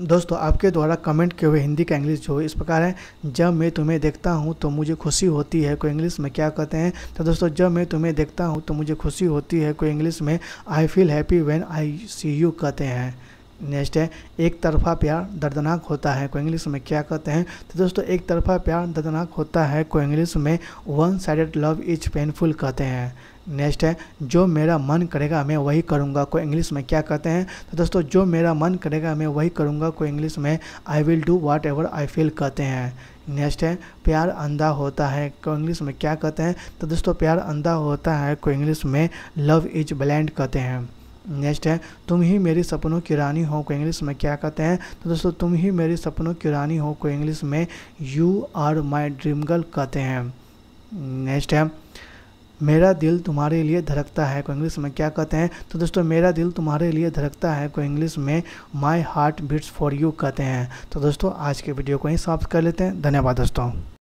दोस्तों आपके द्वारा कमेंट किए हुए हिंदी का इंग्लिश जो इस प्रकार है जब मैं तुम्हें देखता हूँ तो मुझे खुशी होती है कोई इंग्लिश में क्या कहते हैं तो दोस्तों जब मैं तुम्हें देखता हूँ तो मुझे खुशी होती है कोई इंग्लिश में I feel happy when I see you कहते हैं नेक्स्ट है एक तरफा प्यार दर्दनाक होता है को इंग्लिश में क्या कहते हैं तो दोस्तों एक तरफा प्यार दर्दनाक होता है को इंग्लिश में one sided love is painful कहते हैं नेक्स्ट है जो मेरा मन करेगा मैं वही करूँगा को इंग्लिश में क्या कहते हैं तो दोस्तों जो मेरा मन करेगा मैं वही करूँगा को इंग्लिश में I will do whatever I feel कहते हैं नेक्स्ट है प्यार अंधा होता है को इंग्लिश में क्या कहते हैं तो दोस्तों प्यार अंधा होता है को इंग्लिश में लव इज ब्लैंड कहते हैं नेक्स्ट है तुम ही मेरे सपनों की रानी हो को इंग्लिश में क्या कहते हैं तो दोस्तों तुम ही मेरे सपनों की रानी हो को इंग्लिश में you are my dream girl कहते हैं नेक्स्ट है मेरा दिल तुम्हारे लिए धड़कता है को इंग्लिश में क्या कहते हैं तो दोस्तों मेरा दिल तुम्हारे लिए धड़कता है को इंग्लिश में my heart beats for you कहते हैं तो दोस्तों आज के वीडियो को ही समाप्त कर लेते हैं धन्यवाद दोस्तों